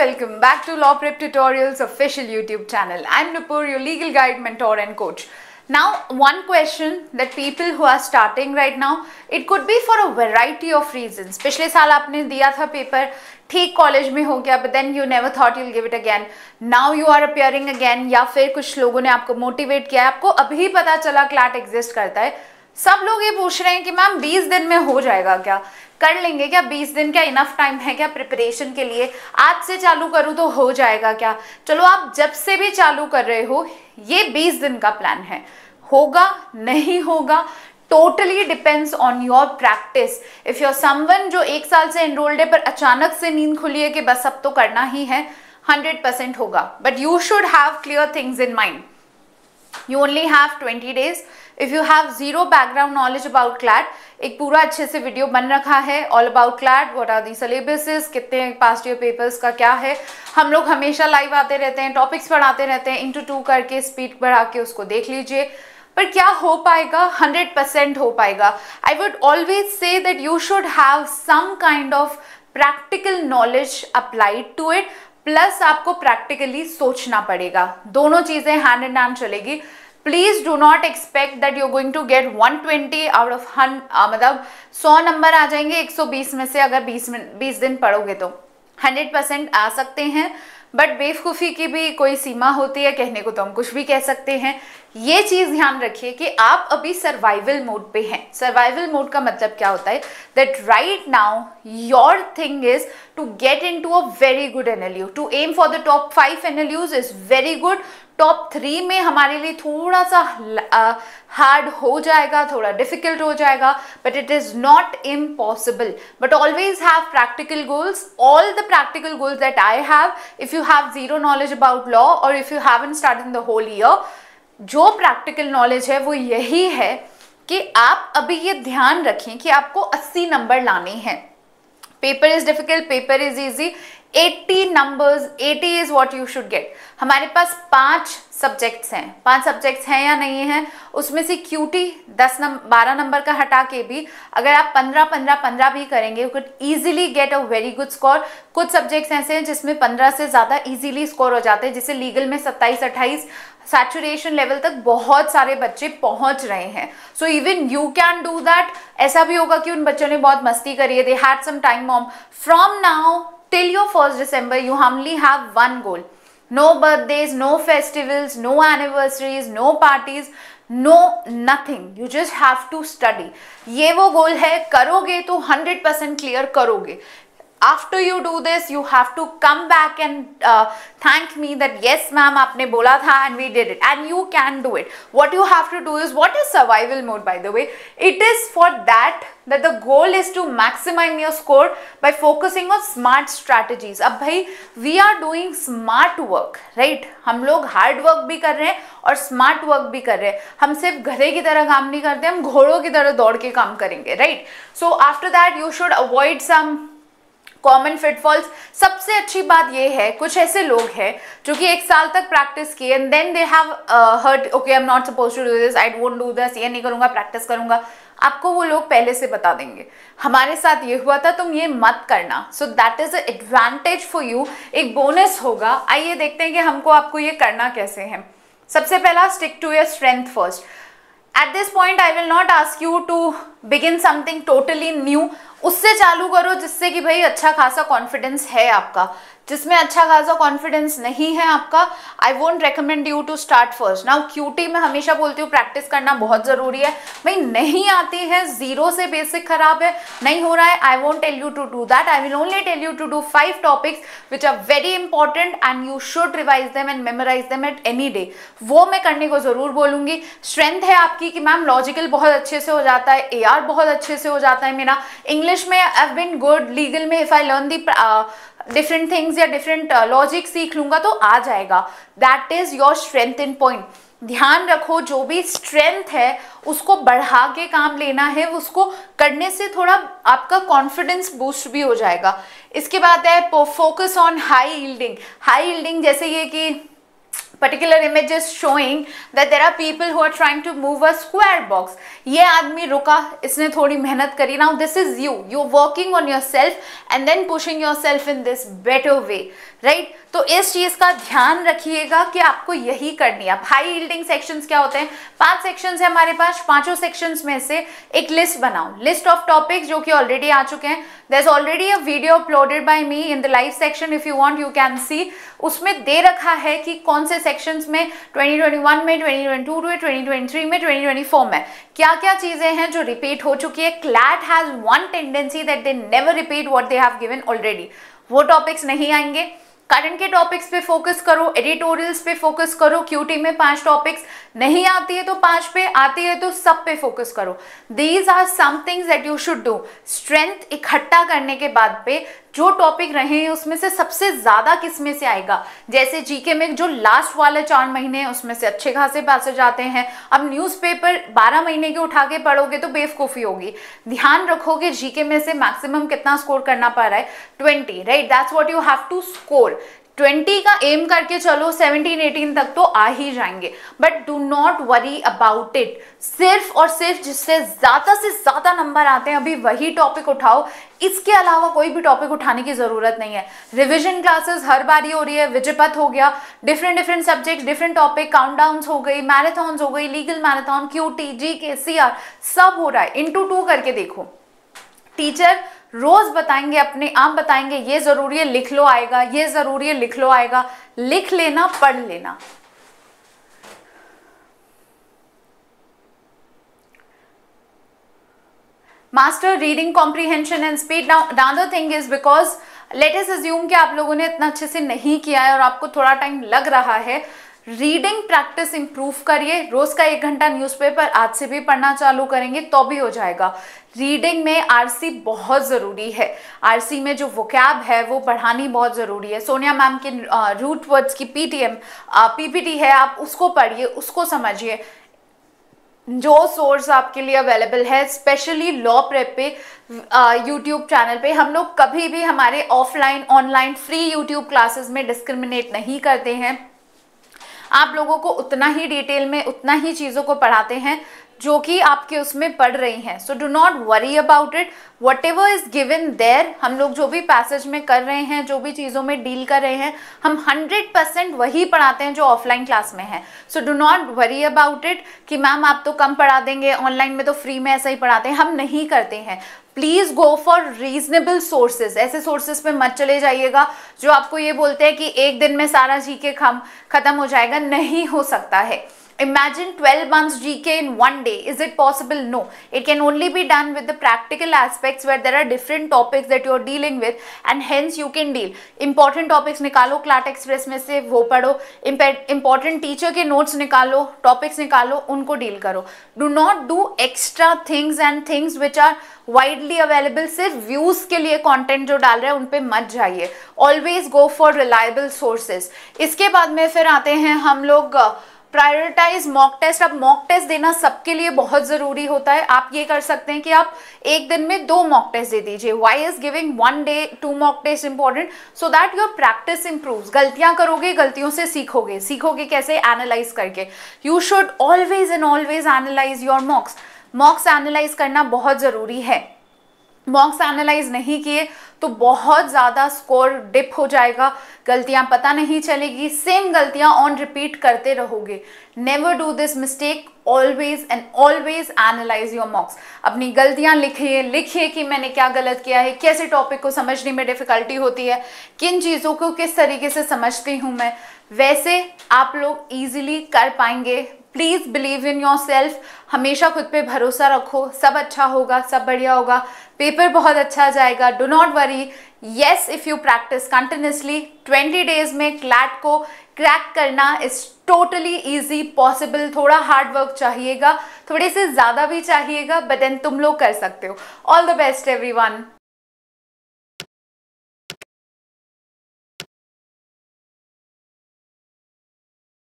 welcome back to Law Prep Tutorials official YouTube channel. I'm Nupur, your legal guide, mentor and coach. Now, one question that people who are starting right now, it could be for a variety of reasons. पिछले साल आपने दिया था paper ठीक college में हो गया but then you never thought you'll give it again now you are appearing again या फिर कुछ लोगों ने आपको मोटिवेट किया है आपको अभी पता चला क्लैट एग्जिस्ट करता है सब लोग ये पूछ रहे हैं कि मैम 20 दिन में हो जाएगा क्या कर लेंगे क्या 20 दिन क्या इनफ टाइम है क्या प्रिपरेशन के लिए आज से चालू करूं तो हो जाएगा क्या चलो आप जब से भी चालू कर रहे हो ये 20 दिन का प्लान है होगा नहीं होगा totally depends on your practice if your someone जो एक साल से एनरोल्ड है पर अचानक से नींद खुली है कि बस अब तो करना ही है हंड्रेड होगा but you should have clear things in mind you only have twenty days if you have zero background knowledge about CLAT एक पूरा अच्छे से वीडियो बन रखा है all about CLAT what are the syllabuses कितने पास्ट ईयर पेपर्स का क्या है हम लोग हमेशा लाइव आते रहते हैं टॉपिक्स पढ़ाते रहते हैं इंटू टू करके स्पीड बढ़ा के उसको देख लीजिए पर क्या हो पाएगा 100% हो पाएगा I would always say that you should have some kind of practical knowledge applied to it plus आपको प्रैक्टिकली सोचना पड़ेगा दोनों चीज़ें हैंड एंड हैंड चलेगी please do not expect that you going to get 120 out of हन मतलब 100 number आ जाएंगे 120 में से अगर 20 में दिन पढ़ोगे तो 100 परसेंट आ सकते हैं बट बेवकूफ़ी की भी कोई सीमा होती है कहने को तो हम कुछ भी कह सकते हैं ये चीज़ ध्यान रखिए कि आप अभी सर्वाइवल मोड पे हैं सर्वाइवल मोड का मतलब क्या होता है that right now your thing is to get into a very good NLU to aim for the top five NLUs is very good top three में हमारे लिए थोड़ा सा हार्ड uh, हो जाएगा थोड़ा डिफिकल्ट हो जाएगा but it is not impossible but always have practical goals all the practical goals that I have if you have zero knowledge about law और if you have in start in the whole year जो practical knowledge है वो यही है कि आप अभी ये ध्यान रखें कि आपको 80 नंबर लाने हैं paper is difficult paper is easy 80 numbers 80 is what you should get हमारे पास पांच सब्जेक्ट्स हैं पांच सब्जेक्ट्स हैं या नहीं है उसमें से क्यूटी 10 नंबर बारह नंबर का हटा के भी अगर आप 15 15 15 भी करेंगे you could easily get a very good score कुछ सब्जेक्ट्स ऐसे हैं जिसमें 15 से ज़्यादा ईजिली स्कोर हो जाते हैं जिसे लीगल में 27 अट्ठाईस सैचुरेशन लेवल तक बहुत सारे बच्चे पहुंच रहे हैं so even you can do that ऐसा भी होगा कि उन बच्चों ने बहुत मस्ती करी है they had some time mom from now till your first December, you only have one goal. No birthdays, no festivals, no anniversaries, no parties, no nothing. You just have to study. ये वो goal है करोगे तो 100 percent clear करोगे after you do this you have to come back and thank me that yes ma'am आपने बोला था and we did it and you can do it what you have to do is what is survival mode by the way it is for that that the goal is to maximise your score by focusing on smart strategies अब भाई we are doing smart work right हम लोग hard work भी कर रहे हैं और smart work भी कर रहे हैं हम सिर्फ घरे की तरह काम नहीं करते हम घोड़ों की तरह दौड़ के काम करेंगे right so after that you should avoid some common pitfalls सबसे अच्छी बात ये है कुछ ऐसे लोग हैं जो कि एक साल तक प्रैक्टिस किए and then they have hurt okay I am not suppose to do this I don't do this ये नहीं करूँगा प्रैक्टिस करूँगा आपको वो लोग पहले से बता देंगे हमारे साथ ये हुआ था तुम ये मत करना so that is a advantage for you एक बोनस होगा आइए देखते हैं कि हमको आपको ये करना कैसे है सबसे पहला stick to your strength first at this point I will not ask you to begin something totally new उससे चालू करो जिससे कि भाई अच्छा खासा कॉन्फिडेंस है आपका जिसमें अच्छा खासा कॉन्फिडेंस नहीं है आपका I won't recommend you to start first now क्यूटी मैं हमेशा बोलती हूँ प्रैक्टिस करना बहुत ज़रूरी है भाई नहीं आती है जीरो से बेसिक खराब है नहीं हो रहा है I won't tell you to do that I will only tell you to do five topics which are very important and you should revise them and memorise them at any day वो मैं करने को ज़रूर बोलूंगी strength है आपकी कि ma'am logical बहुत अच्छे से हो जाता है ए प्यार बहुत अच्छे से हो जाता है मेरा इंग्लिश में I have been good legal में if I learn the different things या डिफरेंट लॉजिक uh, सीख लूंगा तो आ जाएगा that is your strength in point ध्यान रखो जो भी स्ट्रेंथ है उसको बढ़ा के काम लेना है उसको करने से थोड़ा आपका कॉन्फिडेंस बूस्ट भी हो जाएगा इसके बाद है focus on high yielding high yielding जैसे ये कि particular image is showing that there are people who are trying to move a square box ये आदमी रुका इसने थोड़ी मेहनत करी now this is you you working on your self and then pushing your self in this better way right तो इस चीज का ध्यान रखिएगा कि आपको यही करनी है हाई यील्डिंग सेक्शंस क्या होते हैं पांच सेक्शंस है हमारे पास पांचों सेक्शंस में से एक लिस्ट बनाओ लिस्ट ऑफ टॉपिक्स जो कि ऑलरेडी आ चुके हैं there is already a video uploaded by me in the live section if you want you can see उसमें दे रखा है कि कौन से सेक्शन में ट्वेंटी ट्वेंटी वन में ट्वेंटी ट्वेंटी टू में ट्वेंटी ट्वेंटी थ्री में ट्वेंटी ट्वेंटी फोर में क्या क्या चीज़ें हैं जो रिपीट हो चुकी है CLAT has one tendency that they never repeat what they have given already वो टॉपिक्स नहीं आएंगे करंट के टॉपिक्स पे फोकस करो एडिटोरियल्स पे फोकस करो क्यूटी में पांच टॉपिक्स नहीं आती है तो पांच पे आती है तो सब पे फोकस करो these are some things that you should do strength इकट्ठा करने के बाद पे जो टॉपिक रहे हैं उसमें से सबसे ज़्यादा किस में से आएगा जैसे जीके में जो लास्ट वाले चार महीने हैं उसमें से अच्छे खासे पास जाते हैं अब न्यूज़पेपर 12 महीने के उठा के पढ़ोगे तो बेवकूफ़ी होगी ध्यान रखोगे जीके में से मैक्सिमम कितना स्कोर करना पा रहा है 20 right that's what you have to score 20 का एम करके चलो 17, 18 तक तो आ ही जाएंगे but do not worry about it सिर्फ और सिर्फ जिससे ज़्यादा से ज़्यादा नंबर आते हैं अभी वही टॉपिक उठाओ इसके अलावा कोई भी टॉपिक उठाने की ज़रूरत नहीं है रिविजन क्लासेस हर बार ही हो रही है विजयपथ हो गया different different subject different topic count हो गई मैराथन हो गई लीगल मैराथन क्यू टी सब हो रहा है इंटू टू करके देखो टीचर रोज बताएंगे अपने आप बताएंगे ये जरूरी है लिख लो आएगा ये जरूरी है लिख लो आएगा लिख लेना पढ़ लेना master reading comprehension and speed now another thing is because latest assume कि आप लोगों ने इतना अच्छे से नहीं किया है और आपको थोड़ा टाइम लग रहा है रीडिंग प्रैक्टिस इंप्रूव करिए रोज का एक घंटा न्यूज़पेपर आज से भी पढ़ना चालू करेंगे तो भी हो जाएगा रीडिंग में आरसी बहुत ज़रूरी है आरसी में जो वोकैब है वो पढ़ानी बहुत ज़रूरी है सोनिया मैम के रूट वर्ड्स की पीटीएम पीपीटी है आप उसको पढ़िए उसको समझिए जो सोर्स आपके लिए अवेलेबल है स्पेशली लॉ प्रेप पे यूट्यूब चैनल पे हम लोग कभी भी हमारे offline online free YouTube classes में डिस्क्रिमिनेट नहीं करते हैं आप लोगों को उतना ही डिटेल में उतना ही चीज़ों को पढ़ाते हैं जो कि आपके उसमें पढ़ रही हैं so do not worry about it whatever is given there हम लोग जो भी पैसेज में कर रहे हैं जो भी चीज़ों में डील कर रहे हैं हम हंड्रेड परसेंट वही पढ़ाते हैं जो ऑफलाइन क्लास में है so do not worry about it कि मैम आप तो कम पढ़ा देंगे ऑनलाइन में तो फ्री में ऐसा ही पढ़ाते हैं हम नहीं करते हैं please go for reasonable sources ऐसे सोर्सेज पे मत चले जाइएगा जो आपको ये बोलते हैं कि एक दिन में सारा जी के खम खत्म हो जाएगा नहीं हो सकता है Imagine 12 months GK in one day. Is it possible? No. It can only be done with the practical aspects where there are different topics that you are dealing with and hence you can deal. Important topics nikalo clat express में se wo padho important teacher ke notes nikalo topics nikalo unko deal karo do not do extra things and things which are widely available sirf views ke liye content jo dal rahe hai उन पर मत जाइए always go for reliable sources इसके बाद में फिर आते हैं हम लोग uh, प्रायोरिटाइज मॉक टेस्ट अब मॉक टेस्ट देना सबके लिए बहुत ज़रूरी होता है आप ये कर सकते हैं कि आप एक दिन में दो मॉक टेस्ट दे दीजिए why is giving one day to mock test important so that your practice improve गलतियां करोगे गलतियों से सीखोगे सीखोगे कैसे एनालाइज करके you should always and always analyse your mocks mocks analyse करना बहुत ज़रूरी है मॉक्स एनालाइज नहीं किए तो बहुत ज़्यादा स्कोर डिप हो जाएगा गलतियां पता नहीं चलेगी सेम गलतियां ऑन रिपीट करते रहोगे never do this mistake always and always analyse your mocks अपनी गलतियां लिखिए लिखिए कि मैंने क्या गलत किया है कैसे टॉपिक को समझने में डिफ़िकल्टी होती है किन चीज़ों को किस तरीके से समझती हूँ मैं वैसे आप लोग ईजिली कर पाएंगे please believe in your self हमेशा खुद पे भरोसा रखो सब अच्छा होगा सब बढ़िया होगा पेपर बहुत अच्छा जाएगा do not worry yes if you practice continuously twenty days में क्लैट को क्रैक करना इज़ टोटली ईजी पॉसिबल थोड़ा हार्ड वर्क चाहिएगा थोड़े से ज़्यादा भी चाहिएगा बट देन तुम लोग कर सकते हो all the best every one